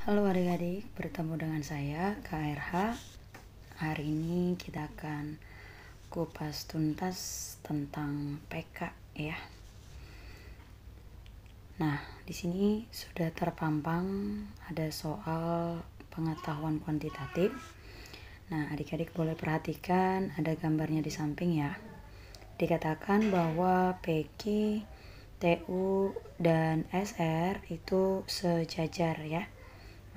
Halo adik-adik, bertemu dengan saya KRH. Hari ini kita akan kupas tuntas tentang PK ya. Nah, di sini sudah terpampang ada soal pengetahuan kuantitatif. Nah, adik-adik boleh perhatikan ada gambarnya di samping ya. Dikatakan bahwa PQ, TU, dan SR itu sejajar ya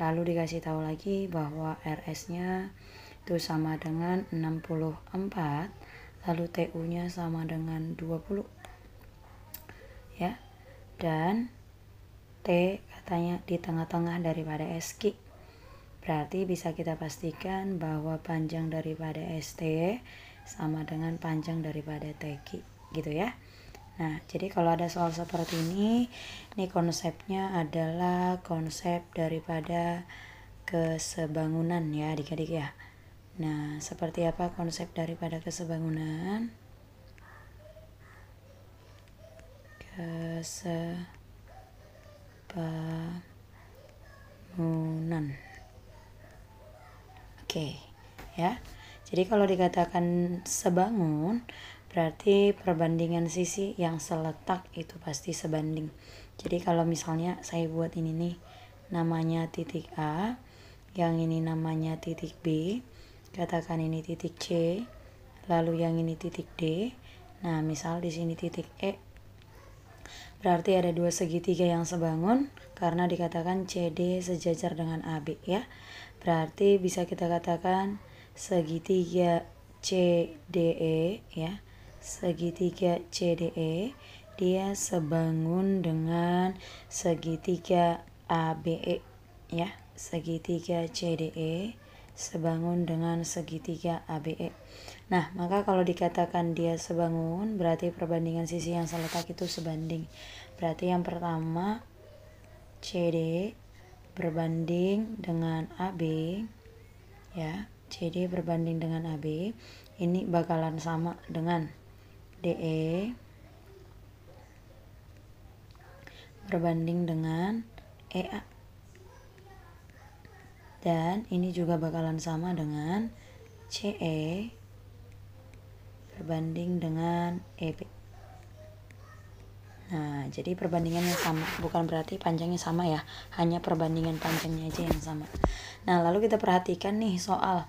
Lalu dikasih tahu lagi bahwa RS-nya itu sama dengan 64, lalu TU-nya sama dengan 20. Ya. Dan T katanya di tengah-tengah daripada SQ. Berarti bisa kita pastikan bahwa panjang daripada ST sama dengan panjang daripada TQ gitu ya. Nah, jadi kalau ada soal seperti ini, ini konsepnya adalah konsep daripada kesebangunan ya adik-adik ya. Nah, seperti apa konsep daripada kesebangunan? Kesebangunan. Oke, okay, ya. Jadi kalau dikatakan sebangun, berarti perbandingan sisi yang seletak itu pasti sebanding jadi kalau misalnya saya buat ini nih namanya titik A yang ini namanya titik B katakan ini titik C lalu yang ini titik D nah misal di sini titik E berarti ada dua segitiga yang sebangun karena dikatakan CD sejajar dengan AB ya berarti bisa kita katakan segitiga CDE ya segitiga CDE dia sebangun dengan segitiga ABE ya segitiga CDE sebangun dengan segitiga ABE. Nah, maka kalau dikatakan dia sebangun, berarti perbandingan sisi yang seletak itu sebanding. Berarti yang pertama CD berbanding dengan AB ya. CD berbanding dengan AB ini bakalan sama dengan DE berbanding dengan EA dan ini juga bakalan sama dengan CE berbanding dengan EB nah jadi perbandingannya sama bukan berarti panjangnya sama ya hanya perbandingan panjangnya aja yang sama nah lalu kita perhatikan nih soal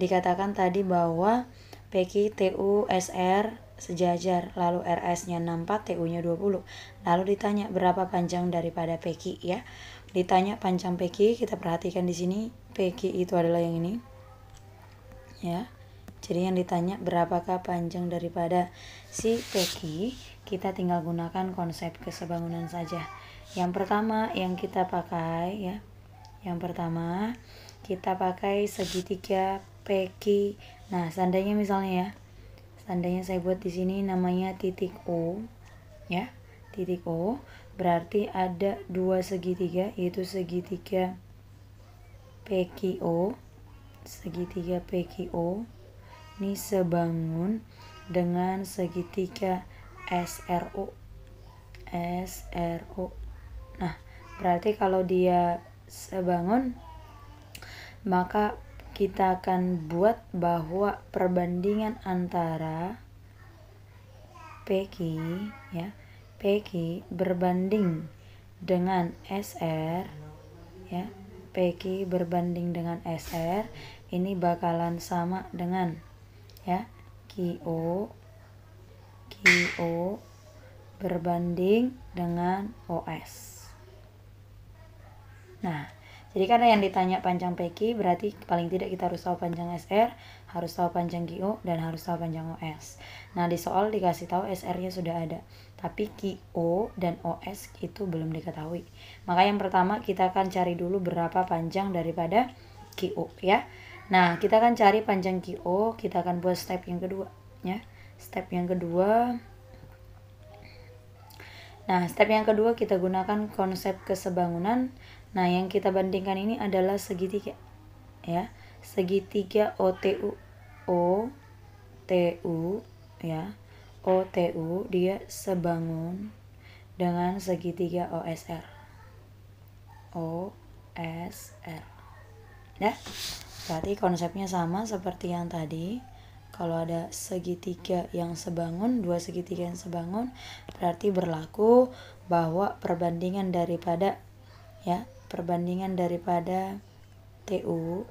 dikatakan tadi bahwa PQ, TU, SR sejajar, lalu RS-nya 64, TU-nya 20. Lalu ditanya berapa panjang daripada PQ ya. Ditanya panjang PQ, kita perhatikan di sini PQ itu adalah yang ini. Ya. Jadi yang ditanya berapakah panjang daripada si PQ, kita tinggal gunakan konsep kesebangunan saja. Yang pertama yang kita pakai ya. Yang pertama kita pakai segitiga PQ. Nah, seandainya misalnya ya, Tandanya saya buat di sini namanya titik O, ya. Titik O berarti ada dua segitiga yaitu segitiga PQO, segitiga PQO ini sebangun dengan segitiga SRO. SRO. Nah, berarti kalau dia sebangun maka kita akan buat bahwa perbandingan antara PQ ya PQ berbanding dengan SR ya PQ berbanding dengan SR ini bakalan sama dengan ya QO QO berbanding dengan OS nah jadi karena yang ditanya panjang PQ berarti paling tidak kita harus tahu panjang SR, harus tahu panjang GO, dan harus tahu panjang OS. Nah di soal dikasih tahu SR-nya sudah ada, tapi GO dan OS itu belum diketahui. Maka yang pertama kita akan cari dulu berapa panjang daripada GO ya. Nah kita akan cari panjang GO, kita akan buat step yang kedua ya. Step yang kedua Nah, step yang kedua kita gunakan konsep kesebangunan Nah, yang kita bandingkan ini adalah segitiga. Ya, segitiga OTU OTU ya. OTU dia sebangun dengan segitiga OSR. R. Ya. Berarti konsepnya sama seperti yang tadi. Kalau ada segitiga yang sebangun, dua segitiga yang sebangun, berarti berlaku bahwa perbandingan daripada ya perbandingan daripada TU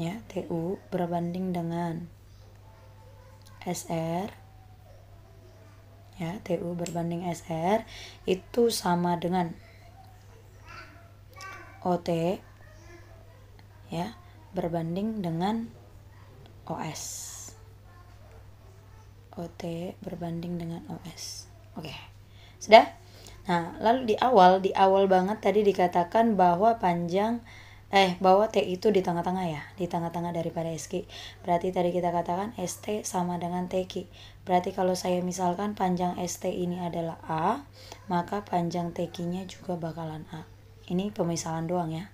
ya TU berbanding dengan SR ya TU berbanding SR itu sama dengan OT ya berbanding dengan OS OT berbanding dengan OS oke okay. sudah Nah, lalu di awal, di awal banget tadi dikatakan bahwa panjang eh bahwa T itu di tengah-tengah ya, di tengah-tengah daripada SQ. Berarti tadi kita katakan ST sama dengan TQ. Berarti kalau saya misalkan panjang ST ini adalah A, maka panjang TQ-nya juga bakalan A. Ini pemisalan doang ya.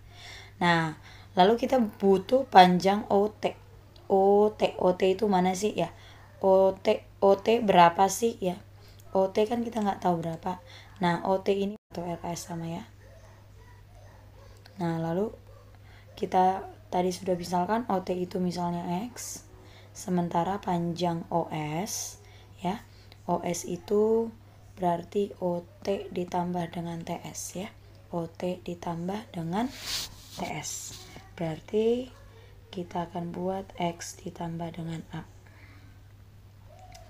Nah, lalu kita butuh panjang OT. OT, OT itu mana sih ya? OT, OT berapa sih ya? OT kan kita nggak tahu berapa. Nah, OT ini atau LKS sama ya. Nah, lalu kita tadi sudah misalkan OT itu misalnya X, sementara panjang OS ya. OS itu berarti OT ditambah dengan TS ya. OT ditambah dengan TS. Berarti kita akan buat X ditambah dengan A.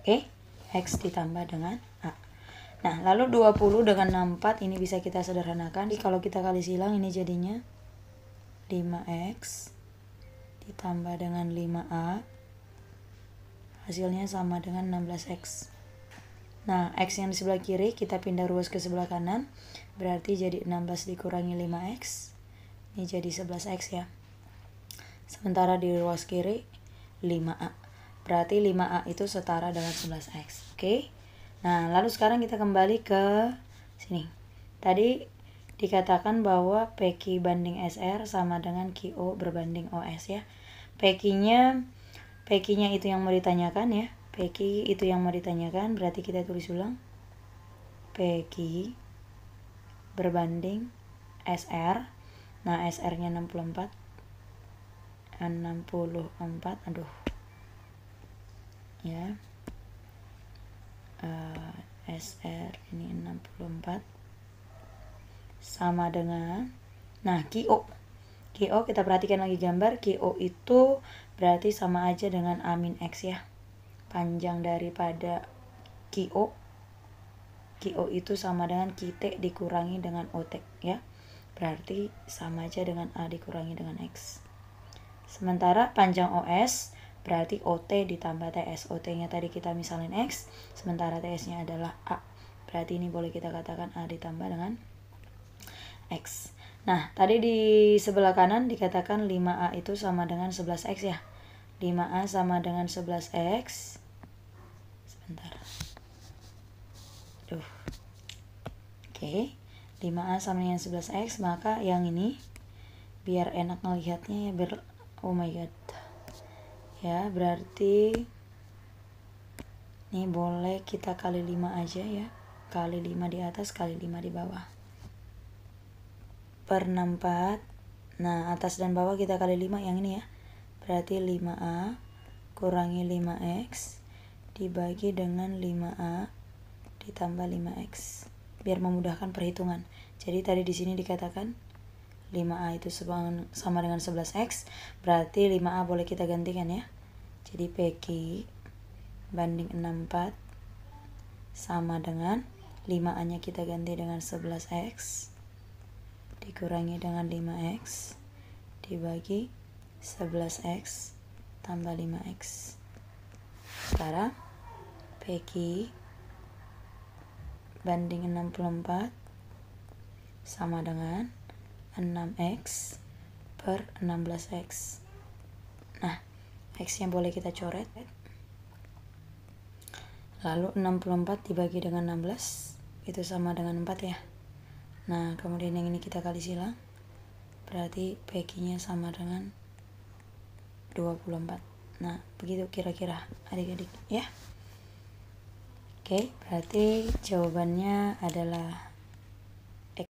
Oke, X ditambah dengan A. Nah, lalu 20 dengan 64 ini bisa kita sederhanakan. Jadi, kalau kita kali silang ini jadinya 5x ditambah dengan 5a hasilnya sama dengan 16x. Nah, x yang di sebelah kiri kita pindah ruas ke sebelah kanan, berarti jadi 16 dikurangi 5x. Ini jadi 11x ya. Sementara di ruas kiri 5a. Berarti 5a itu setara dengan 11x. Oke. Okay? Nah, lalu sekarang kita kembali ke sini. Tadi dikatakan bahwa PQ banding SR sama dengan QO berbanding OS ya. PQ-nya PQ-nya itu yang mau ditanyakan ya. PQ itu yang mau ditanyakan, berarti kita tulis ulang. PQ berbanding SR. Nah, SR-nya 64. 64, aduh. Ya. Eh, SR ini 64 sama dengan nah QO QO kita perhatikan lagi gambar QO itu berarti sama aja dengan A min X ya panjang daripada QO QO itu sama dengan QT dikurangi dengan OT ya berarti sama aja dengan A dikurangi dengan X sementara panjang OS berarti OT ditambah TS. OT-nya tadi kita misalin X, sementara TS-nya adalah A. Berarti ini boleh kita katakan A ditambah dengan X. Nah, tadi di sebelah kanan dikatakan 5A itu sama dengan 11X ya. 5A sama dengan 11X. Sebentar. Duh. Oke. Okay. 5A sama dengan 11X, maka yang ini biar enak ngelihatnya ya biar oh my god ya berarti ini boleh kita kali 5 aja ya kali 5 di atas kali 5 di bawah per 64 nah atas dan bawah kita kali 5 yang ini ya berarti 5A kurangi 5X dibagi dengan 5A ditambah 5X biar memudahkan perhitungan jadi tadi di sini dikatakan 5A itu sama dengan 11X berarti 5A boleh kita gantikan ya jadi PQ banding 64 sama dengan 5A nya kita ganti dengan 11X dikurangi dengan 5X dibagi 11X tambah 5X sekarang PQ banding 64 sama dengan 6x per 16x nah x yang boleh kita coret lalu 64 dibagi dengan 16 itu sama dengan 4 ya nah kemudian yang ini kita kali silang berarti pq nya sama dengan 24 nah begitu kira-kira adik-adik ya oke berarti jawabannya adalah